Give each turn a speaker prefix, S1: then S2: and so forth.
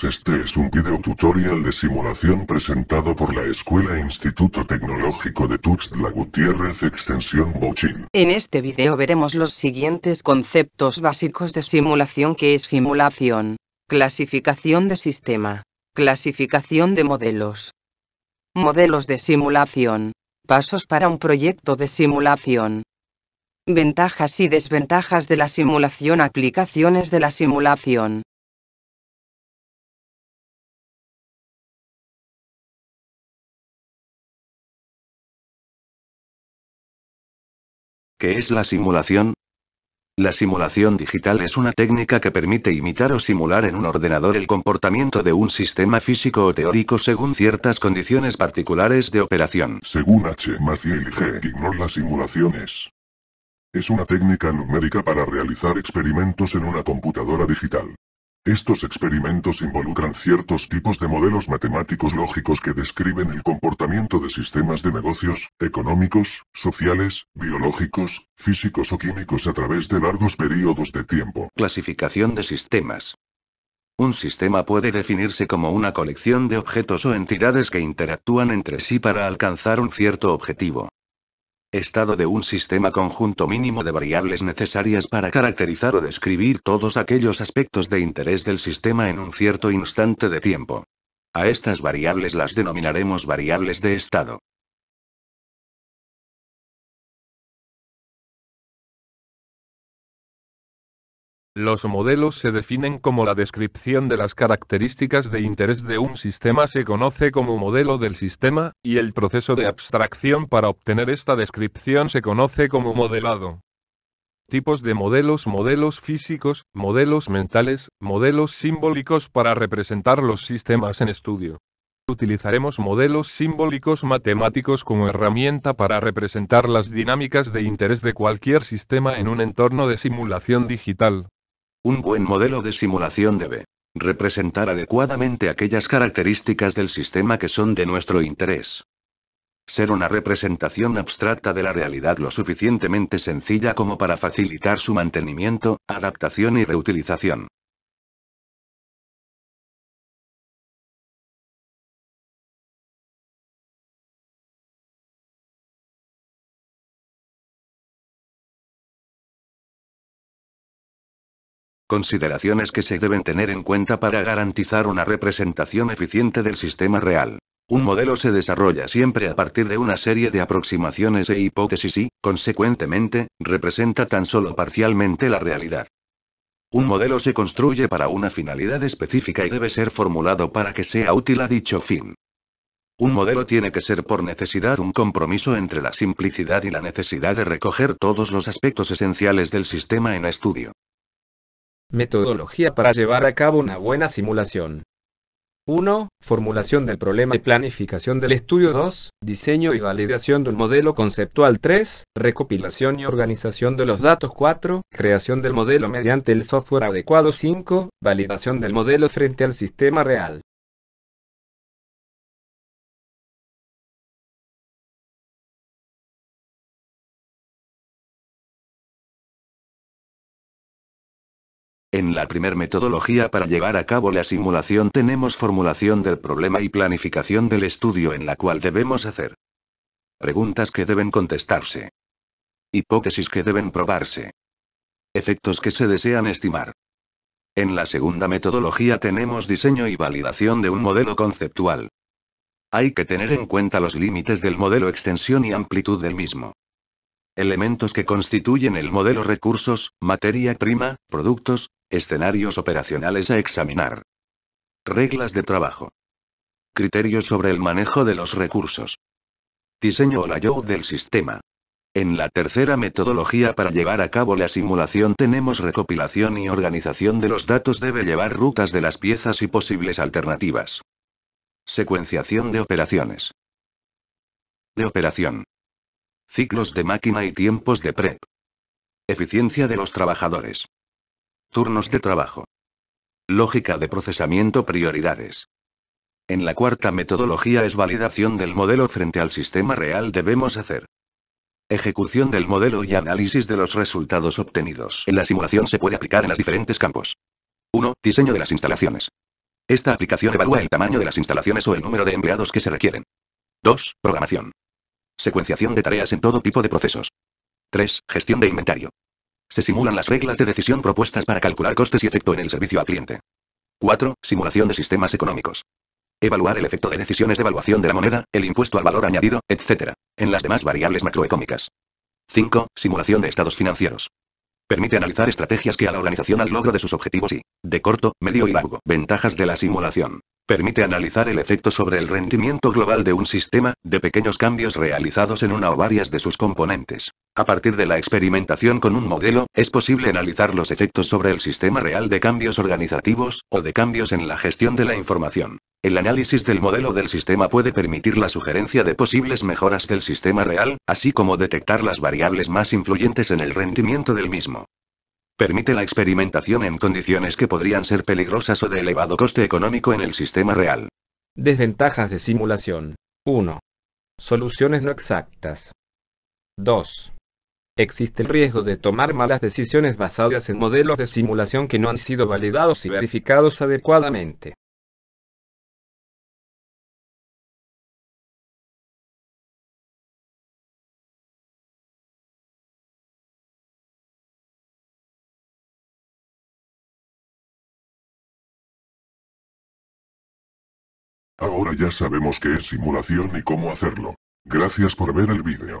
S1: Pues este es un video tutorial de simulación presentado por la Escuela Instituto Tecnológico de Tuxtla Gutiérrez Extensión Bochin. En este video veremos los siguientes conceptos básicos de simulación que es simulación, clasificación de sistema, clasificación de modelos, modelos de simulación, pasos para un proyecto de simulación. Ventajas y desventajas
S2: de la simulación Aplicaciones de la simulación ¿Qué es la simulación?
S1: La simulación digital es una técnica que permite imitar o simular en un ordenador el comportamiento de un sistema físico o teórico según ciertas condiciones particulares de operación. Según H. Maciel y G. Ignor las simulaciones. Es una técnica numérica para realizar experimentos en una computadora digital. Estos experimentos involucran ciertos tipos de modelos matemáticos lógicos que describen el comportamiento de sistemas de negocios, económicos, sociales, biológicos, físicos o químicos a través de largos periodos de tiempo. Clasificación de sistemas. Un sistema puede definirse como una colección de objetos o entidades que interactúan entre sí para alcanzar un cierto objetivo. Estado de un sistema conjunto mínimo de variables necesarias para caracterizar o describir todos aquellos aspectos de interés del sistema en un cierto
S2: instante de tiempo. A estas variables las denominaremos variables de estado. Los modelos se definen como la descripción de las características
S1: de interés de un sistema se conoce como modelo del sistema, y el proceso de abstracción para obtener esta descripción se conoce como modelado. Tipos de modelos Modelos físicos, modelos mentales, modelos simbólicos para representar los sistemas en estudio. Utilizaremos modelos simbólicos matemáticos como herramienta para representar las dinámicas de interés de cualquier sistema en un entorno de simulación digital. Un buen modelo de simulación debe representar adecuadamente aquellas características del sistema que son de nuestro interés. Ser una representación abstracta de la realidad lo suficientemente sencilla como para facilitar su
S2: mantenimiento, adaptación y reutilización. Consideraciones que se deben tener en cuenta para garantizar
S1: una representación eficiente del sistema real. Un modelo se desarrolla siempre a partir de una serie de aproximaciones e hipótesis y, consecuentemente, representa tan solo parcialmente la realidad. Un modelo se construye para una finalidad específica y debe ser formulado para que sea útil a dicho fin. Un modelo tiene que ser por necesidad un compromiso entre la simplicidad y la necesidad de recoger todos los aspectos esenciales del sistema en estudio. Metodología para llevar a cabo una buena simulación. 1. Formulación del problema y planificación del estudio. 2. Diseño y validación de un modelo conceptual. 3. Recopilación y organización de los datos. 4.
S2: Creación del modelo mediante el software adecuado. 5. Validación del modelo frente al sistema real. En la primer metodología para llevar a cabo la simulación
S1: tenemos formulación del problema y planificación del estudio en la cual debemos hacer preguntas que deben contestarse, hipótesis que deben probarse, efectos que se desean estimar. En la segunda metodología tenemos diseño y validación de un modelo conceptual. Hay que tener en cuenta los límites del modelo extensión y amplitud del mismo. Elementos que constituyen el modelo recursos, materia prima, productos, Escenarios operacionales a examinar. Reglas de trabajo. Criterios sobre el manejo de los recursos. Diseño o layout del sistema. En la tercera metodología para llevar a cabo la simulación tenemos recopilación y organización de los datos debe llevar rutas de las piezas y posibles alternativas. Secuenciación de operaciones. De operación. Ciclos de máquina y tiempos de prep. Eficiencia de los trabajadores. Turnos de trabajo. Lógica de procesamiento prioridades. En la cuarta metodología es validación del modelo frente al sistema real debemos hacer. Ejecución del modelo y análisis de los resultados obtenidos. En la simulación se puede aplicar en los diferentes campos. 1. Diseño de las instalaciones. Esta aplicación evalúa el tamaño de las instalaciones o el número de empleados que se requieren. 2. Programación. Secuenciación de tareas en todo tipo de procesos. 3. Gestión de inventario. Se simulan las reglas de decisión propuestas para calcular costes y efecto en el servicio al cliente. 4. Simulación de sistemas económicos. Evaluar el efecto de decisiones de evaluación de la moneda, el impuesto al valor añadido, etc. En las demás variables macroeconómicas. 5. Simulación de estados financieros. Permite analizar estrategias que a la organización al logro de sus objetivos y, de corto, medio y largo, ventajas de la simulación. Permite analizar el efecto sobre el rendimiento global de un sistema, de pequeños cambios realizados en una o varias de sus componentes. A partir de la experimentación con un modelo, es posible analizar los efectos sobre el sistema real de cambios organizativos, o de cambios en la gestión de la información. El análisis del modelo del sistema puede permitir la sugerencia de posibles mejoras del sistema real, así como detectar las variables más influyentes en el rendimiento del mismo. Permite la experimentación en condiciones que podrían ser peligrosas o de elevado coste económico en el sistema real. Desventajas de simulación. 1. Soluciones no exactas. 2. Existe el riesgo de tomar malas decisiones
S2: basadas en modelos de simulación que no han sido validados y verificados adecuadamente. Ahora ya sabemos qué es simulación y cómo hacerlo. Gracias por ver el vídeo.